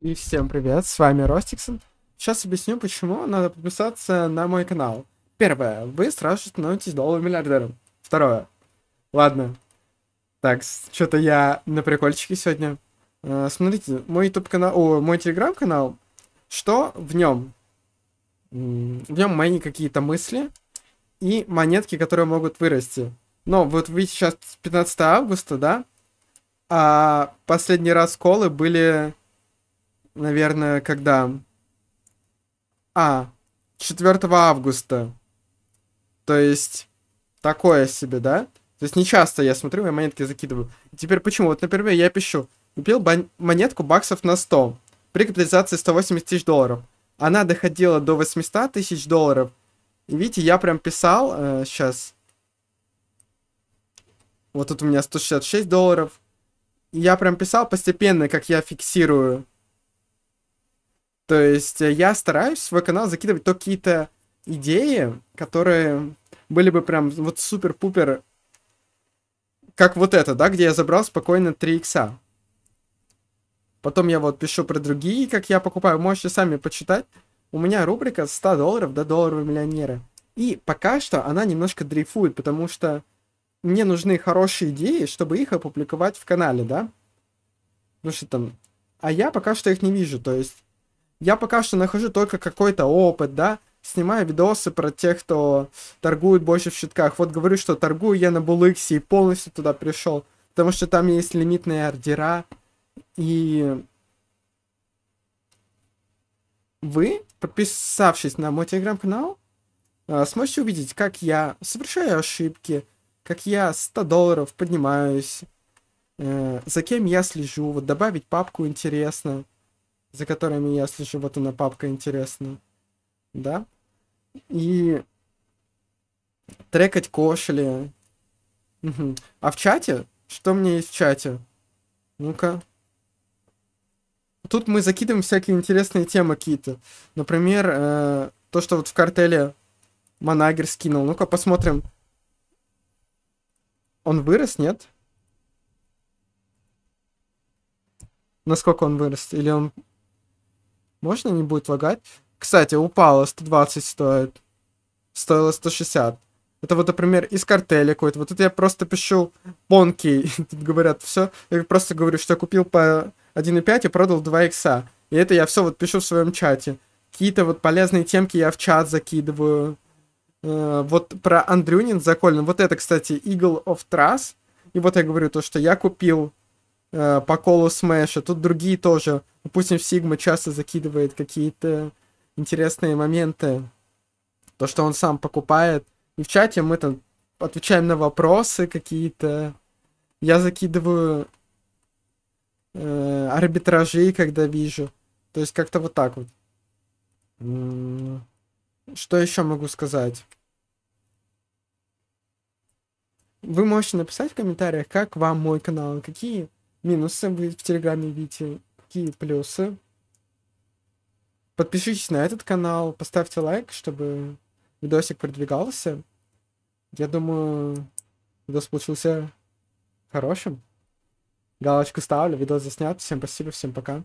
И всем привет, с вами Ростиксон. Сейчас объясню, почему надо подписаться на мой канал. Первое, вы сразу же становитесь долларовым миллиардером. Второе, ладно. Так, что-то я на прикольчике сегодня. Э, смотрите, мой YouTube канал, о, мой телеграм канал, что в нем? В нем мои какие-то мысли и монетки, которые могут вырасти. Но вот вы сейчас 15 августа, да? А последний раз колы были наверное, когда... А, 4 августа. То есть, такое себе, да? То есть, не часто я смотрю, я монетки закидываю. Теперь почему? Вот, например, я пишу. Купил монетку баксов на 100 при капитализации 180 тысяч долларов. Она доходила до 800 тысяч долларов. И видите, я прям писал э, сейчас. Вот тут у меня 166 долларов. я прям писал постепенно, как я фиксирую то есть э, я стараюсь в свой канал закидывать то какие-то идеи, которые были бы прям вот супер-пупер, как вот это, да, где я забрал спокойно 3 икса. Потом я вот пишу про другие, как я покупаю, можете сами почитать. У меня рубрика 100 долларов до долларового миллионера. И пока что она немножко дрейфует, потому что мне нужны хорошие идеи, чтобы их опубликовать в канале, да? Ну что там... А я пока что их не вижу, то есть я пока что нахожу только какой-то опыт, да, снимаю видосы про тех, кто торгует больше в щитках. Вот говорю, что торгую я на Булыксе и полностью туда пришел, потому что там есть лимитные ордера, и вы, подписавшись на мой телеграм-канал, э, сможете увидеть, как я совершаю ошибки, как я 100 долларов поднимаюсь, э, за кем я слежу, вот добавить папку интересно за которыми я слежу, вот она папка интересная, да, и трекать кошели. Угу. А в чате? Что мне есть в чате? Ну-ка. Тут мы закидываем всякие интересные темы какие-то. Например, э, то, что вот в картеле Манагер скинул. Ну-ка посмотрим. Он вырос, нет? Насколько он вырос? Или он можно не будет лагать? Кстати, упало 120 стоит. Стоило 160. Это вот, например, из картеля какой-то. Вот это я просто пишу понки. Тут говорят все. Я просто говорю, что я купил по 1.5 и продал 2 икса. И это я все вот пишу в своем чате. Какие-то вот полезные темки я в чат закидываю. Э, вот про Андрюнин закольно. Вот это, кстати, Eagle of Trust. И вот я говорю то, что я купил э, по колу Смэша. Тут другие тоже Допустим, Сигма часто закидывает какие-то интересные моменты. То, что он сам покупает. И в чате мы там отвечаем на вопросы какие-то. Я закидываю э, арбитражи, когда вижу. То есть как-то вот так вот. Что еще могу сказать? Вы можете написать в комментариях, как вам мой канал, какие минусы вы в Телеграме видите, какие плюсы. Подпишитесь на этот канал, поставьте лайк, чтобы видосик продвигался. Я думаю, видос получился хорошим. Галочку ставлю, видос заснят. Всем спасибо, всем пока.